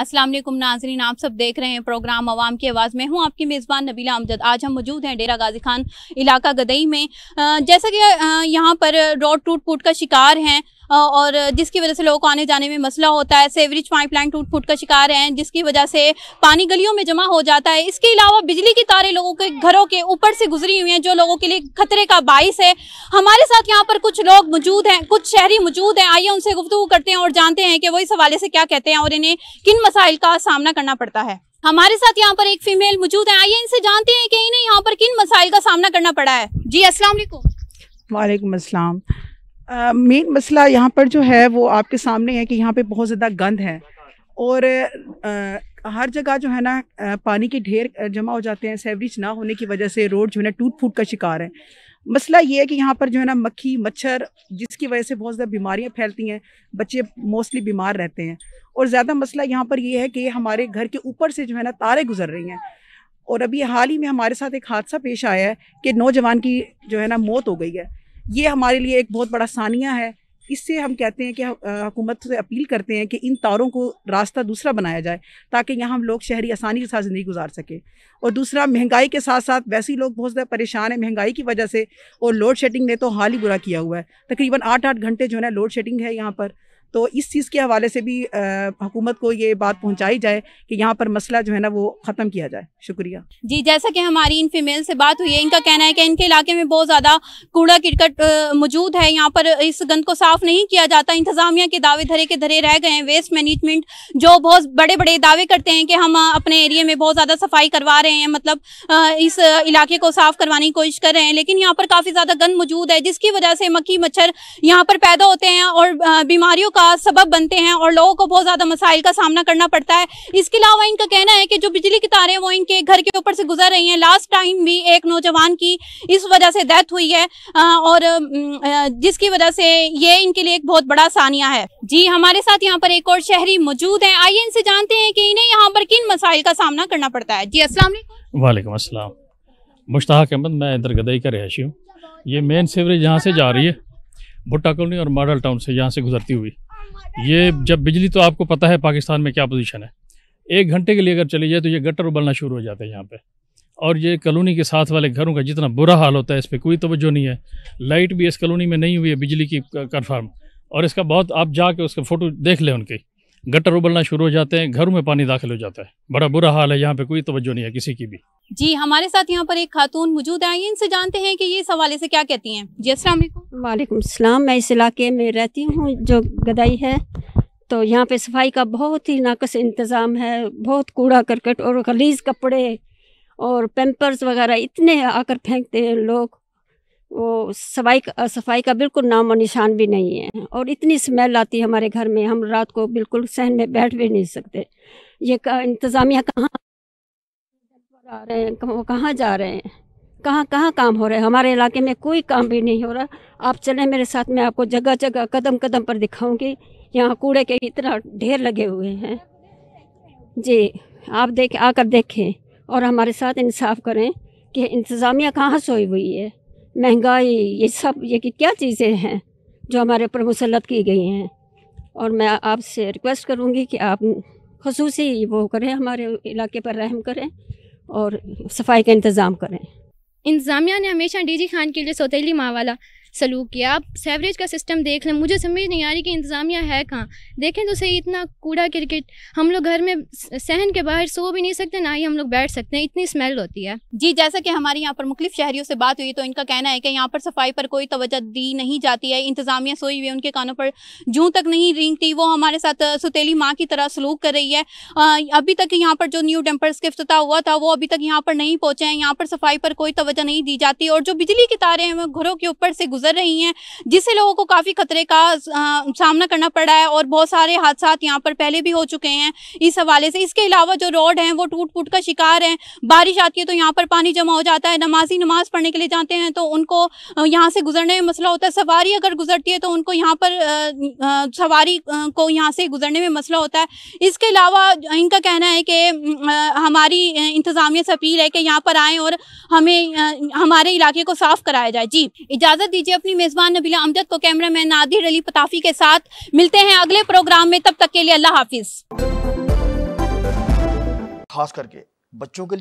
असलम नाजरीन आप सब देख रहे हैं प्रोग्राम आवाम की आवाज़ में हूँ आपकी मेज़बान नबीला अमजद आज हम मौजूद हैं डेरा गाजी खान इलाका गदई में जैसा कि यहाँ पर रोड टूट फूट का शिकार हैं और जिसकी वजह से लोगों को आने जाने में मसला होता है सेवरेज पाइप लाइन टूट फूट का शिकार है जिसकी वजह से पानी गलियों में जमा हो जाता है इसके अलावा बिजली की तारें लोगों के घरों के ऊपर से गुजरी हुई हैं जो लोगों के लिए खतरे का बाइस है हमारे साथ यहाँ पर कुछ लोग मौजूद हैं कुछ शहरी मौजूद हैं आइए उनसे गुफ्तु करते हैं और जानते हैं कि वो इस हवाले से क्या कहते हैं और इन्हें किन मसाइल का सामना करना पड़ता है हमारे साथ यहाँ पर एक फीमेल मौजूद है आइए इनसे जानते हैं कि इन्हें यहाँ पर किन मसाइल का सामना करना पड़ा है जी अस्सलाम वालेकुम वालेकुम अस्सलाम मेन uh, मसला यहाँ पर जो है वो आपके सामने है कि यहाँ पे बहुत ज़्यादा गंद है और uh, हर जगह जो है ना पानी के ढेर जमा हो जाते हैं सेवरेज ना होने की वजह से रोड जो है ना टूट फूट का शिकार है मसला ये है कि यहाँ पर जो है ना मक्खी मच्छर जिसकी वजह से बहुत ज़्यादा बीमारियाँ फैलती हैं बच्चे मोस्टली बीमार रहते हैं और ज़्यादा मसला यहाँ पर यह है कि हमारे घर के ऊपर से जो है ना तारे गुजर रही हैं और अभी हाल ही में हमारे साथ एक हादसा पेश आया है कि नौजवान की जो है ना मौत हो गई है ये हमारे लिए एक बहुत बड़ा सानिया है इससे हम कहते हैं कि हुकूमत से अपील करते हैं कि इन तारों को रास्ता दूसरा बनाया जाए ताकि यहाँ हम लोग शहरी आसानी के साथ ज़िंदगी गुजार सकें और दूसरा महंगाई के साथ साथ वैसे ही लोग बहुत ज़्यादा परेशान हैं महंगाई की वजह से और लोड शेडिंग ने तो हाल ही बुरा किया हुआ है तकरीबन आठ आठ घंटे जो है लोड शेडिंग है यहाँ पर तो इस चीज़ के हवाले से भी हुकूमत को ये बात पहुंचाई जाए कि यहाँ पर मसला जो है ना वो ख़त्म किया जाए शुक्रिया जी जैसा कि हमारी इन फीमेल से बात हुई है इनका कहना है कि इनके इलाके में बहुत ज़्यादा कूड़ा किरकट मौजूद है यहाँ पर इस गंद को साफ़ नहीं किया जाता इंतज़ामिया के दावे धरे के धरे रह गए हैं वेस्ट मैनेजमेंट जो बहुत बड़े बड़े दावे करते हैं कि हम अपने एरिए में बहुत ज़्यादा सफाई करवा रहे हैं मतलब इस इलाके को साफ़ करवाने की कोशिश कर रहे हैं लेकिन यहाँ पर काफ़ी ज़्यादा गंद मौजूद है जिसकी वजह से मक्खी मच्छर यहाँ पर पैदा होते हैं और बीमारियों का सबब बनते हैं और लोगों को बहुत ज़्यादा मसाइल का सामना करना पड़ता है इसके अलावा इनका कहना है कि जो बिजली की तारें वो इनके घर के ऊपर से गुजर रही हैं लास्ट टाइम भी एक नौजवान की इस वजह से डेथ हुई है और जिसकी वजह से ये इनके लिए एक बहुत बड़ा सानिया है जी हमारे साथ यहाँ पर एक और शहरी मौजूद है आइए इनसे जानते हैं कि इन्हें यहाँ पर किन मसाइल का सामना करना पड़ता है जी असला वालेकुम असलम मुश्ताक अहमद मैं इधर गदई का रहायशी हूँ ये मेन सीवरेज यहाँ से जा रही है भुट्टा कॉलोनी और मॉडल टाउन से यहाँ से गुजरती हुई ये जब बिजली तो आपको पता है पाकिस्तान में क्या पोजीशन है एक घंटे के लिए अगर चली जाए तो ये गटर उबलना शुरू हो जाता है यहाँ पे और ये कलोनी के साथ वाले घरों का जितना बुरा हाल होता है इस पर कोई तोज्जो नहीं है लाइट भी इस कॉलोनी में नहीं हुई है बिजली की कन्फर्म और इसका बहुत आप जाके उसका फ़ोटो देख लें उनकी गटर उबलना शुरू हो जाते हैं घरों में पानी दाखिल हो जाता है बड़ा बुरा हाल है यहाँ पर कोई तोज्जो नहीं है किसी की भी जी हमारे साथ यहाँ पर एक खातून मौजूद है इनसे जानते हैं कि ये इस हवाले से क्या कहती हैं जी अस्सलाम वालेकुम सलाम मैं इस इलाके में रहती हूँ जो गदाई है तो यहाँ पे सफाई का बहुत ही नाकस इंतज़ाम है बहुत कूड़ा करकट और गलीज कपड़े और पेम्पर्स वगैरह इतने आकर फेंकते हैं लोग वो सफाई का सफाई का बिल्कुल नाम और निशान भी नहीं है और इतनी स्मेल आती है हमारे घर में हम रात को बिल्कुल सहन में बैठ भी नहीं सकते ये का, इंतज़ामिया कहाँ जा रहे हैं वो कहाँ जा रहे हैं कहाँ कहाँ काम हो रहा है हमारे इलाके में कोई काम भी नहीं हो रहा आप चलें मेरे साथ मैं आपको जगह जगह कदम कदम पर दिखाऊंगी यहाँ कूड़े के इतना ढेर लगे हुए हैं जी आप देख आकर देखें और हमारे साथ इंसाफ करें कि इंतज़ामिया कहाँ सोई हुई है महंगाई ये सब ये कि क्या चीज़ें हैं जो हमारे ऊपर मुसलत की गई हैं और मैं आपसे रिक्वेस्ट करूँगी कि आप खसूसी वो करें हमारे इलाके पर रहम करें और सफाई का इंतज़ाम करें इंतज़ामिया ने हमेशा डीजी खान के लिए सौतेली माँ वाला सलूक किया आप सेवरेज का सिस्टम देख लें मुझे समझ नहीं आ रही कि इंतज़ामिया है कहाँ देखें तो सही इतना कूड़ा क्रिकेट हम लोग घर में सहन के बाहर सो भी नहीं सकते ना ही हम लोग बैठ सकते हैं इतनी स्मेल होती है जी जैसा कि हमारे यहाँ पर मुख्तु शहरियों से बात हुई तो इनका कहना है कि यहाँ पर सफाई पर कोई तोज्जह दी नहीं जाती है इंतज़ामिया सोई हुई उनके कानों पर जूँ तक नहीं रिंगती वो हमारे साथ सुतीली माँ की तरह सलूक कर रही है अभी तक यहाँ पर जो न्यू टेम्पर्स का अफ्ताह हुआ था वो अभी तक यहाँ पर नहीं पहुँचे हैं यहाँ पर सफाई पर कोई तो नहीं दी जाती और जो बिजली की तारे हैं वो घरों के ऊपर से गुजर रही हैं जिससे लोगों को काफ़ी खतरे का सामना करना पड़ा है और बहुत सारे हादसा यहाँ पर पहले भी हो चुके हैं इस हवाले से इसके अलावा जो रोड हैं वो टूट फूट का शिकार हैं बारिश आती है तो यहाँ पर पानी जमा हो जाता है नमाजी नमाज पढ़ने के लिए जाते हैं तो उनको यहाँ से गुजरने में मसला होता है सवारी अगर गुजरती है तो उनको यहाँ पर सवारी को यहाँ से गुजरने में मसला होता है इसके अलावा इनका कहना है कि हमारी इंतज़ामिया से अपील है कि यहाँ पर आएँ और हमें हमारे इलाके को साफ़ कराया जाए जी इजाज़त दीजिए दीजिए अपनी मेजबान नबीला अमजद को कैमरा मैन नादिर अली पताफी के साथ मिलते हैं अगले प्रोग्राम में तब तक के लिए अल्लाह हाफिज खास करके बच्चों के